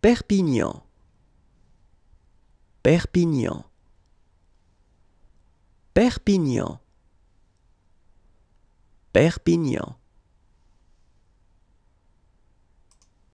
Perpignan. Perpignan. Perpignan. Perpignan.